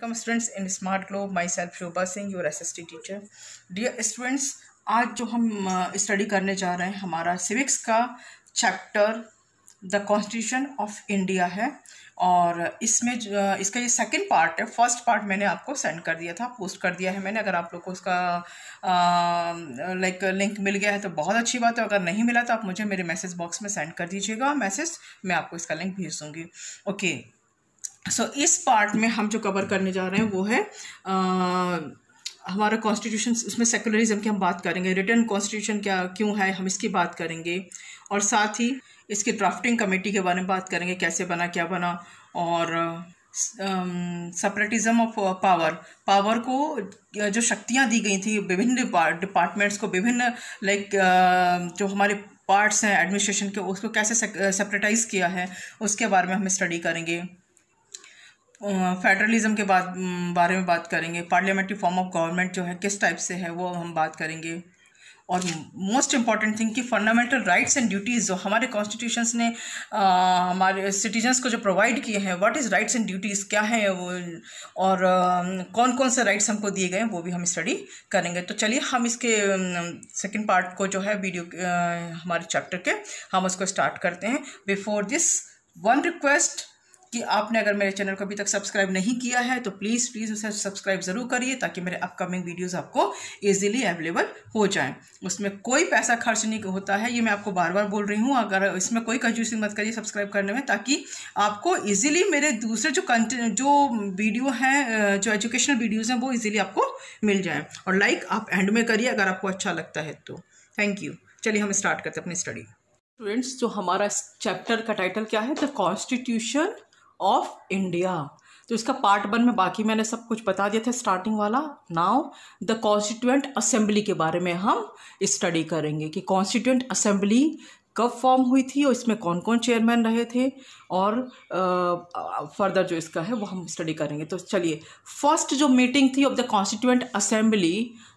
Come students in smart globe myself Shobha Singh your T teacher dear students आज जो हम study uh, करने जा रहे हैं हमारा सिविक्स का chapter the constitution of India है और इसमें uh, इसका ये सेकंड पार्ट है फर्स्ट पार्ट मैंने आपको सेंड कर दिया था पोस्ट कर दिया है मैंने अगर आप लोग को उसका लाइक uh, लिंक मिल गया है तो बहुत अच्छी बात है अगर नहीं मिला तो आप मुझे मेरे मैसेज बॉक्स में सेंड कर दीजिएगा मैसेज मैं आपको इसका लिंक भेज दूँगी ओके okay. सो so, इस पार्ट में हम जो कवर करने जा रहे हैं वो है आ, हमारा कॉन्स्टिट्यूशन उसमें सेकुलरिज्म की हम बात करेंगे रिटर्न कॉन्स्टिट्यूशन क्या क्यों है हम इसकी बात करेंगे और साथ ही इसकी ड्राफ्टिंग कमेटी के बारे में बात करेंगे कैसे बना क्या बना और सेपरेटिज्म ऑफ पावर पावर को जो शक्तियाँ दी गई थी विभिन्न डिपार्टमेंट्स को विभिन्न लाइक uh, जो हमारे पार्ट्स हैं एडमिनिस्ट्रेशन के उसको कैसे सेपरेटाइज किया है उसके बारे में हम स्टडी करेंगे फेडरलिज्म के बाद बारे में बात करेंगे पार्लियामेंट्री फॉर्म ऑफ गवर्नमेंट जो है किस टाइप से है वो हम बात करेंगे और मोस्ट इम्पॉर्टेंट थिंग कि फंडामेंटल राइट्स एंड ड्यूटीज़ जो हमारे कॉन्स्टिट्यूशंस ने आ, हमारे सिटीजन्स को जो प्रोवाइड किए हैं what is rights and duties क्या है वो और आ, कौन कौन से राइट्स हमको दिए गए हैं वो भी हम स्टडी करेंगे तो चलिए हम इसके सेकेंड पार्ट को जो है वीडियो आ, हमारे चैप्टर के हम उसको स्टार्ट करते हैं बिफोर दिस वन रिक्वेस्ट कि आपने अगर मेरे चैनल को अभी तक सब्सक्राइब नहीं किया है तो प्लीज़ प्लीज़ उसे सब्सक्राइब ज़रूर करिए ताकि मेरे अपकमिंग वीडियोस आपको इजीली अवेलेबल हो जाएं उसमें कोई पैसा खर्च नहीं होता है ये मैं आपको बार बार बोल रही हूँ अगर इसमें कोई कंफ्यूजन मत करिए सब्सक्राइब करने में ताकि आपको ईजिली मेरे दूसरे जो जो वीडियो हैं जो एजुकेशनल वीडियोज़ हैं वो ईजिली आपको मिल जाएँ और लाइक आप एंड में करिए अगर आपको अच्छा लगता है तो थैंक यू चलिए हम स्टार्ट करते हैं अपनी स्टडी स्टूडेंट्स जो हमारा इस चैप्टर का टाइटल क्या है द कॉन्स्टिट्यूशन ऑफ इंडिया तो इसका पार्ट वन में बाकी मैंने सब कुछ बता दिया था स्टार्टिंग वाला नाउ द कॉन्स्टिट्यूएंट असेंबली के बारे में हम स्टडी करेंगे कि कॉन्स्टिट्यूएंट असेंबली कब फॉर्म हुई थी और इसमें कौन कौन चेयरमैन रहे थे और फर्दर जो इसका है वो हम स्टडी करेंगे तो चलिए फर्स्ट जो मीटिंग थी ऑफ द कॉन्स्टिट्यूएंट असेंबली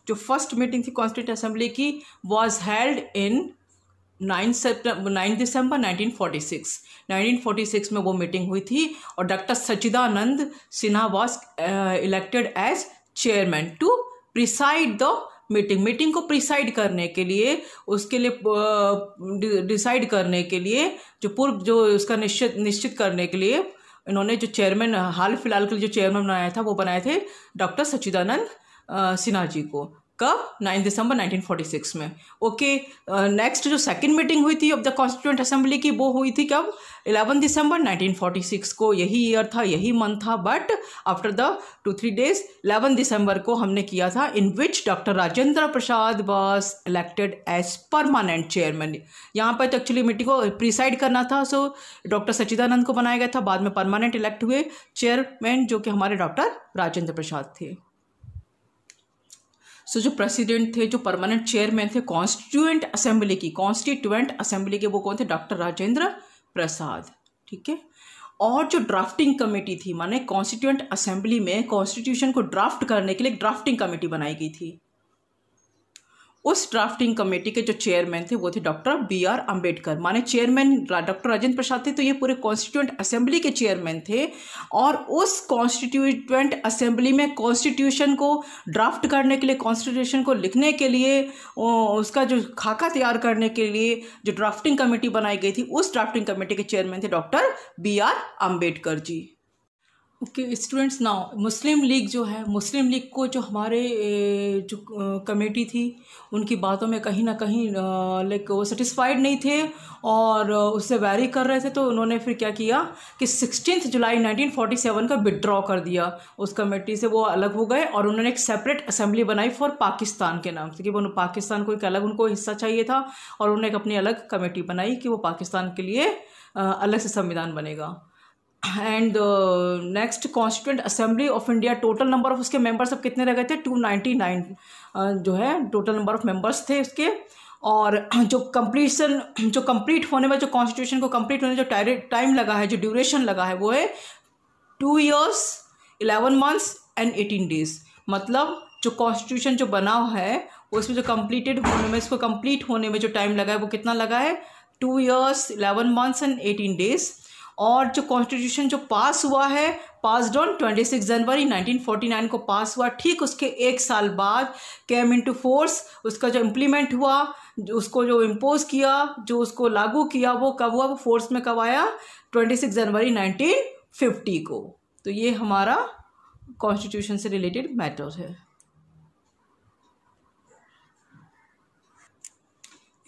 जो फर्स्ट मीटिंग थी कॉन्स्टिट्यूंट असेंबली की was held in nine September nine December 1946 1946 में वो मीटिंग हुई थी और doctor Sachchidananda Sinha was elected as chairman to preside the meeting meeting को प्रिसाइड करने के लिए उसके लिए डिसाइड करने के लिए जो पूर्व जो उसका निश्चित निश्चित करने के लिए इन्होंने जो चेयरमैन हाल फिलहाल के लिए जो चेयरमैन बनाया था वो बनाए थे डॉक्टर सचिदानंद सिन्हा जी को कब 9 दिसंबर 1946 में ओके नेक्स्ट जो सेकंड मीटिंग हुई थी ऑफ द कॉन्स्टिट्यूंट असेंबली की वो हुई थी कब 11 दिसंबर 1946 को यही ईयर था यही मंथ था but after the two three days 11 दिसंबर को हमने किया था in which doctor Rajendra Prasad was elected as permanent chairman यहाँ पर तो एक्चुअली मीटिंग को प्रिसाइड करना था सो डॉक्टर सचिदानंद को बनाया गया था बाद में परमानेंट इलेक्ट हुए चेयरमैन जो कि हमारे डॉक्टर राजेंद्र प्रसाद थे सो जो प्रेसिडेंट थे जो परमानेंट चेयरमैन थे कॉन्स्टिट्यूएंट असेंबली की कॉन्स्टिट्यूएंट असेंबली के वो कौन थे डॉक्टर राजेंद्र प्रसाद ठीक है और जो ड्राफ्टिंग कमेटी थी माने कॉन्स्टिट्यूएंट असेंबली में कॉन्स्टिट्यूशन को ड्राफ्ट करने के लिए ड्राफ्टिंग कमेटी बनाई गई थी उस ड्राफ्टिंग कमेटी के जो चेयरमैन थे वो थे डॉक्टर बी आर अम्बेडकर माने चेयरमैन डॉक्टर राजेंद्र प्रसाद थे तो ये पूरे कॉन्स्टिट्यूंट असेंबली के चेयरमैन थे और उस कॉन्स्टिट्यूंट असेंबली में कॉन्स्टिट्यूशन को ड्राफ्ट करने के लिए कॉन्स्टिट्यूशन को लिखने के लिए उसका जो खाका तैयार करने के लिए जो ड्राफ्टिंग कमेटी बनाई गई थी उस ड्राफ्टिंग कमेटी के चेयरमैन थे doctor B R Ambedkar ji students ना मुस्लिम लीग जो है मुस्लिम लीग को जो हमारे जो कमेटी थी उनकी बातों में कहीं ना कहीं लाइक वो सेटिस्फाइड नहीं थे और उससे वैरी कर रहे थे तो उन्होंने फिर क्या किया कि सिक्सटीन जुलाई 1947 का विड्रॉ कर दिया उस कमेटी से वो अलग हो गए और उन्होंने एक सेपरेट असेंबली बनाई फॉर पाकिस्तान के नाम से कि वो पाकिस्तान को एक अलग उनको हिस्सा चाहिए था और उन्होंने एक अपनी अलग कमेटी बनाई कि वो पाकिस्तान के लिए अलग से संविधान बनेगा and next constituent assembly of India total number of उसके मेंबर्स अब कितने रह गए थे टू नाइन्टी नाइन जो है टोटल नंबर ऑफ मेंबर्स थे उसके और जो कंप्लीसन जो कंप्लीट होने में जो कॉन्स्टिट्यूशन को कंप्लीट होने में जो टाइम लगा है जो ड्यूरेशन लगा है वो है two years eleven months and eighteen days मतलब जो कॉन्स्टिट्यूशन जो बना है उसमें जो कंप्लीटेड होने में इसको कंप्लीट होने में जो टाइम लगा है वो कितना लगा है two years eleven months and eighteen days और जो कॉन्स्टिट्यूशन जो पास हुआ है pass on twenty six January nineteen forty nine को पास हुआ ठीक उसके एक साल बाद कैम इन टू फोर्स उसका जो इम्प्लीमेंट हुआ जो उसको जो इम्पोज किया जो उसको लागू किया वो कब हुआ वो फोर्स में कब आया twenty six January nineteen fifty को तो ये हमारा कॉन्स्टिट्यूशन से रिलेटेड मैटर है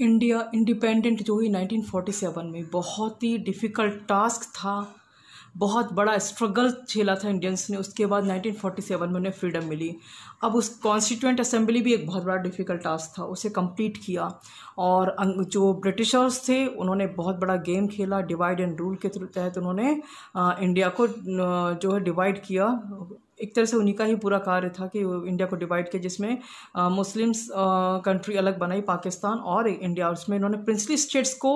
इंडिया इंडिपेंडेंट जो हुई 1947 में बहुत ही डिफ़िकल्ट टास्क था बहुत बड़ा स्ट्रगल झेला था इंडियंस ने उसके बाद 1947 में उन्हें फ्रीडम मिली अब उस कॉन्स्टिट्यूंट असेंबली भी एक बहुत बड़ा डिफ़िकल्ट टास्क था उसे कंप्लीट किया और अं, जो ब्रिटिशर्स थे उन्होंने बहुत बड़ा गेम खेला डिवाइड एंड रूल के तहत उन्होंने इंडिया को जो है डिवाइड किया एक तरह से उन्हीं का ही पूरा कार्य था कि इंडिया को डिवाइड किया जिसमें मुस्लिम्स कंट्री अलग बनाई पाकिस्तान और इंडिया उसमें इन्होंने प्रिंसली स्टेट्स को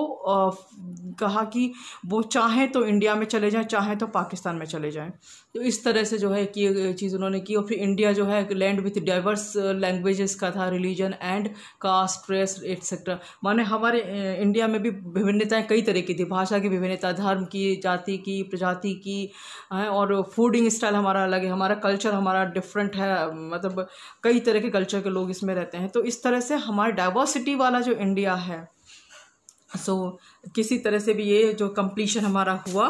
कहा कि वो चाहें तो इंडिया में चले जाएं चाहें तो पाकिस्तान में चले जाएं तो इस तरह से जो है कि चीज़ उन्होंने की और फिर इंडिया जो है लैंड विथ डाइवर्स लैंग्वेजेस का था religion and caste race etcetera माने हमारे इंडिया में भी विभिन्नताएं कई तरह की थी भाषा की विभिन्नता धर्म की जाति की प्रजाति की और फूडिंग स्टाइल हमारा अलग है हमारा कल्चर हमारा डिफरेंट है मतलब कई तरह के कल्चर के लोग इसमें रहते हैं तो इस तरह से हमारे डाइवर्सिटी वाला जो इंडिया है सो so, किसी तरह से भी ये जो कंप्लीशन हमारा हुआ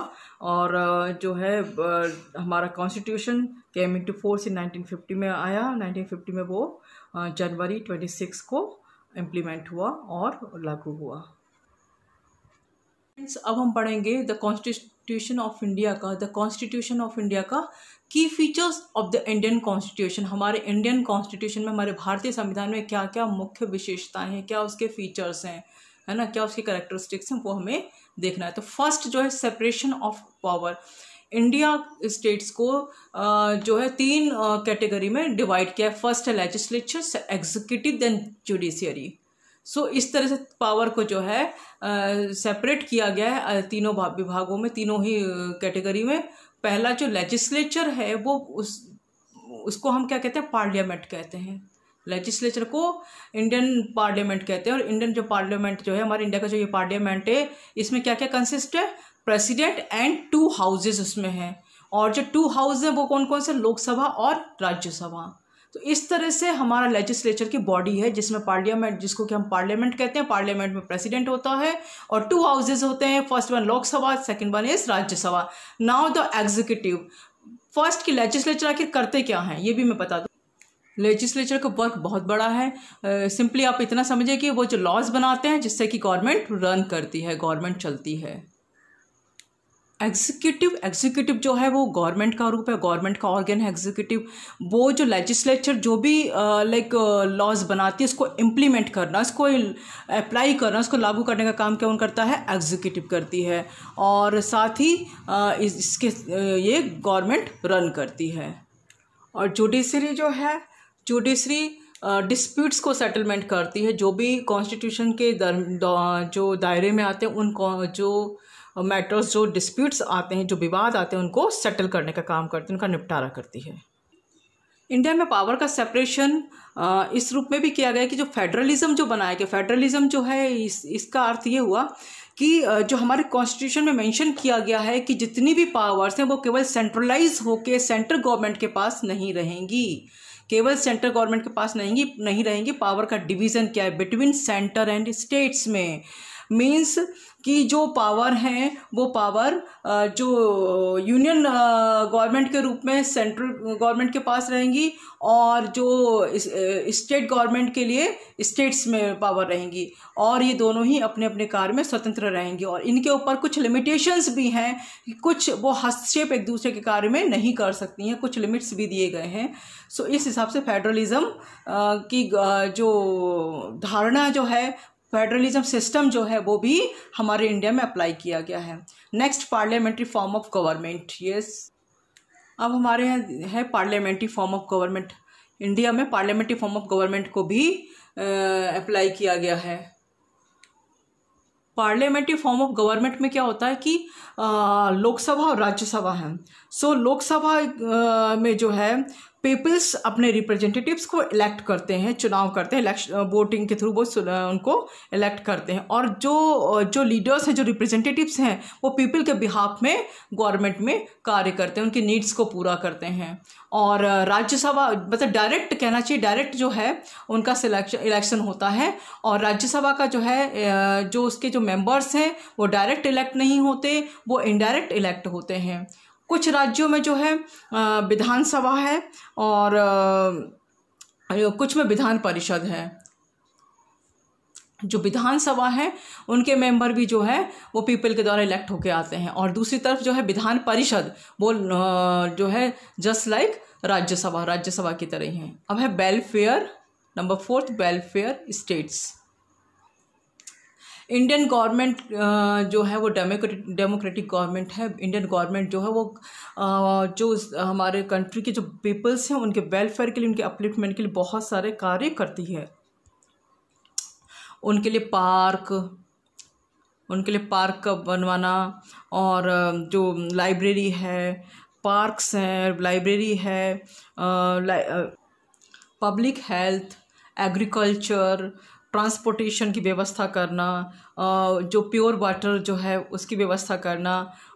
और जो है हमारा constitution came into force in nineteen में आया 1950 में वो जनवरी 26 को इम्प्लीमेंट हुआ और लागू हुआ अब हम पढ़ेंगे द कॉन्स्टिट्यूशन ऑफ इंडिया का द कॉन्स्टिट्यूशन ऑफ इंडिया का की features of the Indian constitution हमारे इंडियन कॉन्स्टिट्यूशन में हमारे भारतीय संविधान में क्या क्या मुख्य विशेषताएं हैं क्या उसके फीचर्स हैं है ना क्या उसकी करेक्टरिस्टिक्स हैं वो हमें देखना है तो फर्स्ट जो है separation of power India states को जो है तीन कैटेगरी में डिवाइड किया है फर्स्ट है legislature executive then judiciary so इस तरह से पावर को जो है सेपरेट किया गया है तीनों विभागों में तीनों ही कैटेगरी में पहला जो लेजिस्लेचर है वो उस उसको हम क्या कहते हैं पार्लियामेंट कहते हैं लेजिस्लेचर को इंडियन पार्लियामेंट कहते हैं और इंडियन जो पार्लियामेंट जो है हमारे इंडिया का जो ये पार्लियामेंट है इसमें क्या क्या कंसिस्ट है प्रेसिडेंट एंड टू हाउसेज उसमें हैं और जो टू हाउस हैं वो कौन कौन से लोकसभा और राज्यसभा तो इस तरह से हमारा लेजिस्लेचर की बॉडी है जिसमें पार्लियामेंट जिसको कि हम पार्लियामेंट कहते हैं पार्लियामेंट में प्रेसिडेंट होता है और टू हाउसेज होते हैं first one Lok Sabha second one is Rajya Sabha now the executive first की लेजिस्लेचर आखिर करते क्या हैं ये भी मैं बता दूँ लेजिस्लेचर का वर्क बहुत बड़ा है सिंपली आप इतना समझिए कि वो जो लॉज बनाते हैं जिससे कि गवर्नमेंट रन करती है गवर्नमेंट चलती है एग्जीक्यूटिव एग्जीक्यूटिव जो है वो गवर्नमेंट का रूप है गवर्नमेंट का ऑर्गन है एग्जीक्यूटिव वो जो लेजिस्लेचर जो भी लाइक लॉज बनाती है उसको इम्प्लीमेंट करना उसको अप्लाई करना उसको लागू करने का काम कौन करता है एग्जीक्यूटिव करती है और साथ ही uh, इसके uh, ये गवर्नमेंट रन करती है और जुडिशरी जो है जुडिशरी डिस्प्यूट्स uh, को सेटलमेंट करती है जो भी कॉन्स्टिट्यूशन के दर, जो दायरे में आते हैं उन जो मैटर्स जो डिस्प्यूट्स आते हैं जो विवाद आते हैं उनको सेटल करने का काम करती है उनका निपटारा करती है इंडिया में पावर का सेपरेशन uh, इस रूप में भी किया गया कि जो फेडरलिज्म जो बनाया गया फेडरलिज्म जो है इस इसका अर्थ ये हुआ कि uh, जो हमारे कॉन्स्टिट्यूशन में मेंशन किया गया है कि जितनी भी पावर्स हैं वो केवल सेंट्रलाइज होके सेंट्रल गवर्नमेंट के पास नहीं रहेंगी केवल सेंट्रल गवर्नमेंट के पास नहीं नहीं रहेंगी पावर का डिवीज़न क्या है बिटवीन सेंटर एंड स्टेट्स में मीन्स कि जो पावर हैं वो पावर जो यूनियन गवर्नमेंट के रूप में सेंट्रल गवर्नमेंट के पास रहेंगी और जो स्टेट गवर्नमेंट के लिए स्टेट्स में पावर रहेंगी और ये दोनों ही अपने अपने कार्य में स्वतंत्र रहेंगी और इनके ऊपर कुछ लिमिटेशंस भी हैं कुछ वो हस्तक्षेप एक दूसरे के कार्य में नहीं कर सकती हैं कुछ लिमिट्स भी दिए गए हैं सो इस हिसाब से फेडरलिज़म की जो धारणा जो है फेडरलिज्म सिस्टम जो है वो भी हमारे इंडिया में अप्लाई किया गया है next parliamentary form of government yes अब हमारे यहाँ है parliamentary form of government India में पार्लियामेंट्री फॉर्म ऑफ गवर्नमेंट को भी अप्लाई किया गया है पार्लियामेंट्री फॉर्म ऑफ गवर्नमेंट में क्या होता है कि लोकसभा और राज्यसभा है सो so, लोकसभा में जो है पीपल्स अपने रिप्रेजेंटेटिव्स को इलेक्ट करते हैं चुनाव करते हैं इलेक्शन वोटिंग के थ्रू वो उनको इलेक्ट करते हैं और जो जो लीडर्स हैं जो रिप्रेजेंटेटिव्स हैं वो पीपल के बिहाफ में गवर्नमेंट में कार्य करते हैं उनकी नीड्स को पूरा करते हैं और राज्यसभा मतलब डायरेक्ट कहना चाहिए डायरेक्ट जो है उनका सिलेक्शन इलेक्शन होता है और राज्यसभा का जो है जो उसके जो मेंबर्स हैं वो डायरेक्ट इलेक्ट नहीं होते वो इनडायरेक्ट इलेक्ट होते हैं कुछ राज्यों में जो है विधानसभा है और कुछ में विधान परिषद है जो विधानसभा है उनके मेंबर भी जो है वो पीपल के द्वारा इलेक्ट होके आते हैं और दूसरी तरफ जो है विधान परिषद वो जो है जस्ट लाइक राज्यसभा राज्यसभा की तरह ही है अब है welfare number fourth welfare states Indian government uh, जो है वो डेमोक्रेटिक डेमोक्रेटिक गवर्नमेंट है इंडियन गवर्नमेंट जो है वो uh, जो uh, हमारे कंट्री के जो पीपल्स हैं उनके वेलफेयर के लिए उनके अपलिफ्टमेंट के लिए बहुत सारे कार्य करती है उनके लिए पार्क उनके लिए पार्क का बनवाना और जो लाइब्रेरी है पार्क्स हैं लाइब्रेरी है पब्लिक हेल्थ एग्रीकल्चर ट्रांसपोर्टेशन की व्यवस्था करना जो प्योर वाटर जो है उसकी व्यवस्था करना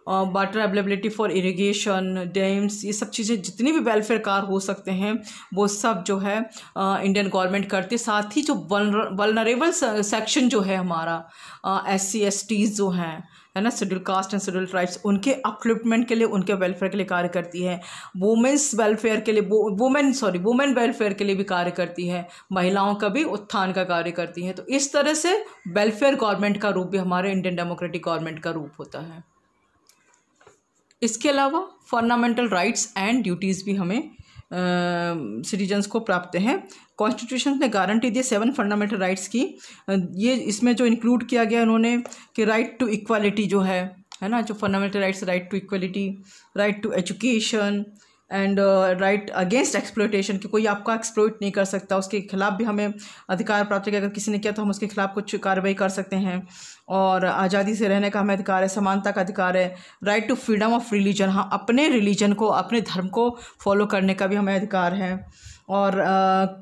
water availability for irrigation dams ये सब चीज़ें जितनी भी वेलफेयर कार हो सकते हैं वो सब जो है इंडियन गवर्नमेंट करती है साथ ही जो वनरेबल सेक्शन जो है हमारा एस सी एस टीज़ जो हैं है ना schedule caste and schedule tribes उनके अपलिपमेंट के लिए उनके वेलफेयर के लिए कार्य करती है वुमेंस वेलफेयर के लिए वुमेन सॉरी वुमेन वेलफेयर के लिए भी कार्य करती है महिलाओं का भी उत्थान का कार्य करती है तो इस तरह से वेलफेयर गवर्नमेंट का रूप भी हमारे इंडियन डेमोक्रेटिक गवर्नमेंट का रूप होता है इसके अलावा फंडामेंटल राइट्स एंड ड्यूटीज़ भी हमें सिटीजन्स को प्राप्त हैं कॉन्स्टिट्यूशन ने गारंटी दी सेवन फंडामेंटल राइट्स की ये इसमें जो इंक्लूड किया गया उन्होंने कि राइट टू इक्वालिटी जो है है ना जो fundamental rights right to equality right to education and right against exploitation कि कोई आपका एक्सप्लोइट नहीं कर सकता उसके खिलाफ भी हमें अधिकार प्राप्त है अगर किसी ने किया तो हम उसके खिलाफ कुछ कार्रवाई कर सकते हैं और आज़ादी से रहने का हमें अधिकार है समानता का अधिकार है right to freedom of religion हाँ अपने रिलीजन को अपने धर्म को फॉलो करने का भी हमें अधिकार है और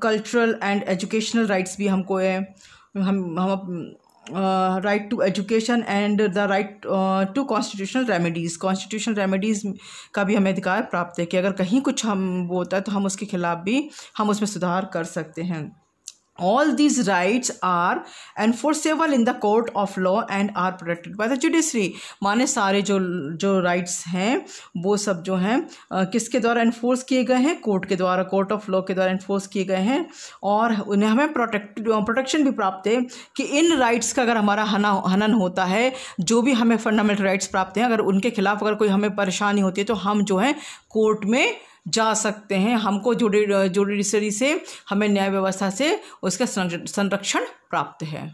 कल्चरल एंड एजुकेशनल राइट्स भी हमको है हम हम right to education and the right to constitutional remedies constitutional remedies का भी हमें अधिकार प्राप्त है कि अगर कहीं कुछ हम वो होता है तो हम उसके खिलाफ भी हम उसमें सुधार कर सकते हैं all these rights are enforceable in the court of law and are protected by the judiciary माने सारे जो जो rights हैं वो सब जो हैं किसके द्वारा enforce किए गए हैं कोर्ट के द्वारा कोर्ट ऑफ लॉ के द्वारा enforce किए गए हैं और उन्हें हमें प्रोटेक्ट प्रोटेक्शन भी प्राप्त है कि इन rights का अगर हमारा हना हनन होता है जो भी हमें फंडामेंटल राइट्स प्राप्त हैं अगर उनके खिलाफ अगर कोई हमें परेशानी होती है तो हम जो हैं कोर्ट में जा सकते हैं हमको जुडिशरी से हमें न्याय व्यवस्था से उसका संरक्षण प्राप्त है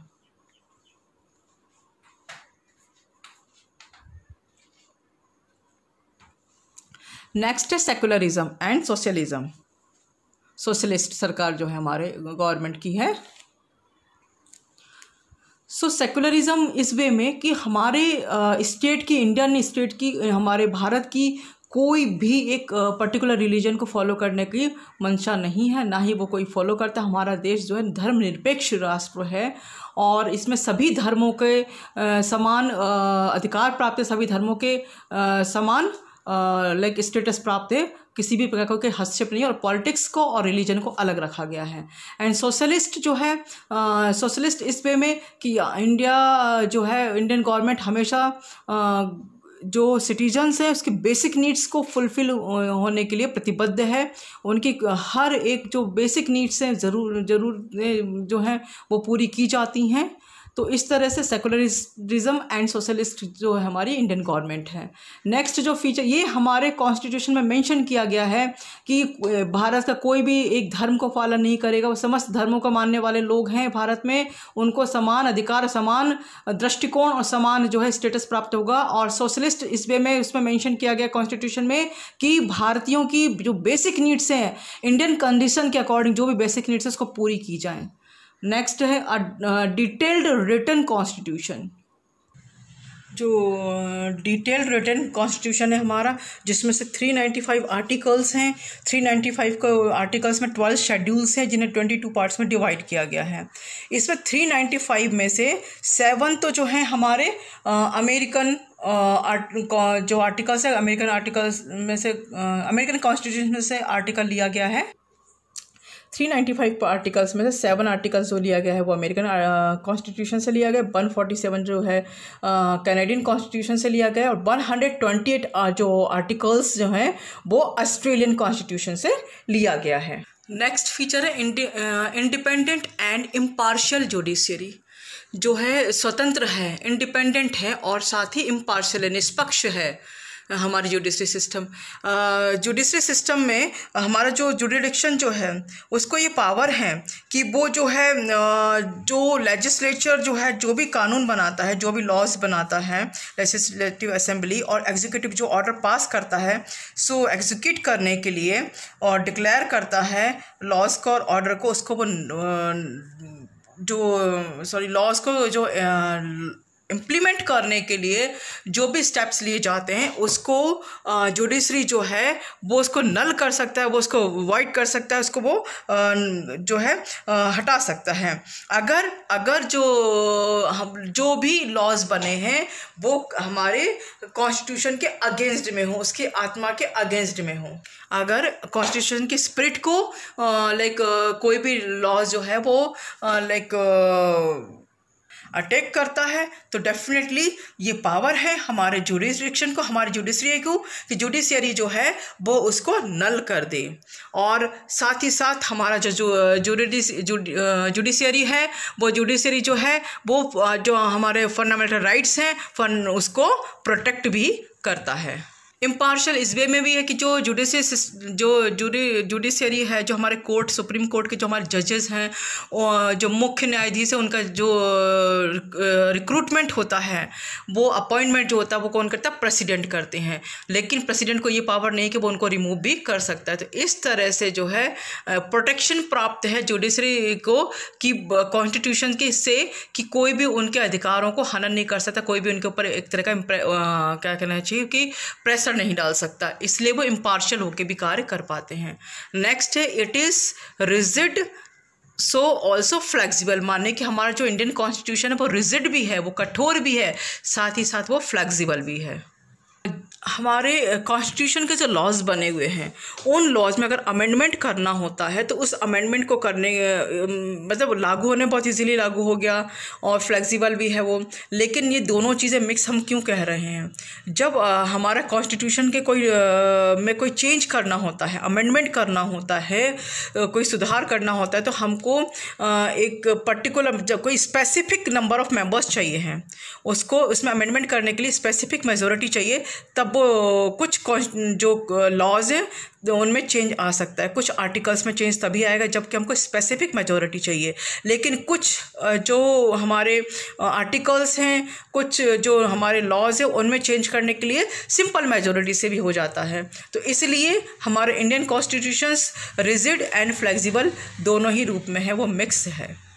नेक्स्ट है सेकुलरिज्म एंड सोशलिज्म सोशलिस्ट सरकार जो है हमारे गवर्नमेंट की है सो सेकुलरिज्म इस वे में कि हमारे स्टेट की इंडियन स्टेट की हमारे भारत की कोई भी एक पर्टिकुलर रिलीजन को फॉलो करने की मंशा नहीं है ना ही वो कोई फॉलो करता हमारा देश जो है धर्मनिरपेक्ष राष्ट्र है और इसमें सभी धर्मों के समान अधिकार प्राप्त है सभी धर्मों के समान लाइक स्टेटस प्राप्त है किसी भी प्रकार के हस्तक्षेप नहीं और पॉलिटिक्स को और रिलीजन को अलग रखा गया है एंड सोशलिस्ट जो है सोशलिस्ट इस वे में कि इंडिया जो है इंडियन गवर्नमेंट हमेशा जो सिटीजन्स हैं उसकी बेसिक नीड्स को फुलफिल होने के लिए प्रतिबद्ध है उनकी हर एक जो बेसिक नीड्स हैं ज़रूर ज़रूर जो हैं वो पूरी की जाती हैं तो इस तरह से सेकुलरिज्म एंड सोशलिस्ट जो है हमारी इंडियन गवर्नमेंट है नेक्स्ट जो फीचर ये हमारे कॉन्स्टिट्यूशन में मेंशन किया गया है कि भारत का कोई भी एक धर्म को पालन नहीं करेगा वो समस्त धर्मों को मानने वाले लोग हैं भारत में उनको समान अधिकार समान दृष्टिकोण और समान जो है स्टेटस प्राप्त होगा और सोशलिस्ट इस वे में उसमें मैंशन किया गया कॉन्स्टिट्यूशन में कि भारतीयों की जो बेसिक नीड्स हैं इंडियन कंडीशन के अकॉर्डिंग जो भी बेसिक नीड्स हैं उसको पूरी की जाएँ नेक्स्ट है डिटेल्ड रिटर्न कॉन्स्टिट्यूशन जो डिटेल्ड रिटर्न कॉन्स्टिट्यूशन है हमारा जिसमें से थ्री नाइन्टी फाइव आर्टिकल्स हैं थ्री नाइन्टी फाइव को आर्टिकल्स में ट्वेल्व शेड्यूल्स हैं जिन्हें ट्वेंटी टू पार्ट्स में डिवाइड किया गया है इसमें थ्री नाइन्टी फाइव में से सेवन तो जो है हमारे अमेरिकन uh, uh, जो आर्टिकल्स है अमेरिकन आर्टिकल्स में से अमेरिकन uh, कॉन्स्टिट्यूशन में से आर्टिकल लिया गया है थ्री नाइन्टी फाइव आर्टिकल्स में से सेवन आर्टिकल्स जो लिया गया है वो अमेरिकन कॉन्स्टिट्यूशन से लिया गया वन फोर्टी सेवन जो है कैनेडियन कॉन्स्टिट्यूशन से लिया गया और वन हंड्रेड ट्वेंटी एट जो आर्टिकल्स जो हैं वो ऑस्ट्रेलियन कॉन्स्टिट्यूशन से लिया गया है नेक्स्ट फीचर है इंडिपेंडेंट एंड इम्पार्शल जुडिशियरी जो है स्वतंत्र है इंडिपेंडेंट है और साथ ही इम्पार्शल निष्पक्ष है हमारी जुडिशरी सिस्टम जुडिशरी सिस्टम में हमारा जो जुडिडिक्शन जो है उसको ये पावर है कि वो जो है जो लेजिस्लेचर जो है जो भी कानून बनाता है जो भी लॉज बनाता है लेजिस्लेटिव असेंबली और एग्जीक्यूटिव जो ऑर्डर पास करता है सो एग्जीक्यूट करने के लिए और डिक्लेयर करता है लॉज को और ऑर्डर को उसको वो जो सॉरी लॉज को जो इम्प्लीमेंट करने के लिए जो भी स्टेप्स लिए जाते हैं उसको जुडिशरी जो है वो उसको नल कर सकता है वो उसको अवॉइड कर सकता है उसको वो जो है हटा सकता है अगर अगर जो हम जो भी लॉज बने हैं वो हमारे कॉन्स्टिट्यूशन के अगेंस्ट में हो उसके आत्मा के अगेंस्ट में हो अगर कॉन्स्टिट्यूशन की स्प्रिट को लाइक कोई भी लॉज जो है वो लाइक अटैक करता है तो डेफिनेटली ये पावर है हमारे जुडिशन को हमारे जुडिशरी को कि जुडिशियरी जो है वो उसको नल कर दे और साथ ही साथ हमारा जो जुडिस जुडिशियरी है वो जुडिशरी जो है वो जो हमारे फंडामेंटल राइट्स हैं फन उसको प्रोटेक्ट भी करता है इम्पार्शल इस वे में भी है कि जो जुडिशरी जो जुडी जुडिशरी है जो हमारे कोर्ट सुप्रीम कोर्ट के जो हमारे जजेस हैं और जो मुख्य न्यायाधीश है उनका जो रिक्रूटमेंट होता है वो अपॉइंटमेंट जो होता है वो कौन करता है प्रेसिडेंट करते हैं लेकिन प्रेसिडेंट को ये पावर नहीं कि वो उनको रिमूव भी कर सकता है तो इस तरह से जो है प्रोटेक्शन प्राप्त है जुडिशरी को कि कॉन्स्टिट्यूशन के से कि कोई भी उनके अधिकारों को हनन नहीं कर सकता कोई भी उनके ऊपर एक तरह का क्या कहना चाहिए कि प्रेस असर नहीं डाल सकता इसलिए वो इम्पार्शल होकर भी कार्य कर पाते हैं नेक्स्ट है it is rigid so also flexible माने कि हमारा जो इंडियन कॉन्स्टिट्यूशन है वो रिजिड भी है वो कठोर भी है साथ ही साथ वो फ्लेक्सिबल भी है हमारे कॉन्स्टिट्यूशन के जो लॉज बने हुए हैं उन लॉज में अगर अमेंडमेंट करना होता है तो उस अमेंडमेंट को करने मतलब लागू होने बहुत इजीली लागू हो गया और फ्लेक्सिबल भी है वो लेकिन ये दोनों चीज़ें मिक्स हम क्यों कह रहे हैं जब आ, हमारा कॉन्स्टिट्यूशन के कोई आ, में कोई चेंज करना होता है अमेंडमेंट करना होता है कोई सुधार करना होता है तो हमको आ, एक पर्टिकुलर जब कोई स्पेसिफिक नंबर ऑफ़ मेम्बर्स चाहिए हैं उसको उसमें अमेंडमेंट करने के लिए स्पेसिफिक मेजोरिटी चाहिए तब तब कुछ जो लॉज हैं तो उनमें चेंज आ सकता है कुछ आर्टिकल्स में चेंज तभी आएगा जबकि हमको स्पेसिफिक मेजोरिटी चाहिए लेकिन कुछ जो हमारे आर्टिकल्स हैं कुछ जो हमारे लॉज हैं उनमें चेंज करने के लिए सिंपल मेजोरिटी से भी हो जाता है तो इसलिए हमारे Indian constitutions rigid and flexible दोनों ही रूप में है वो मिक्स है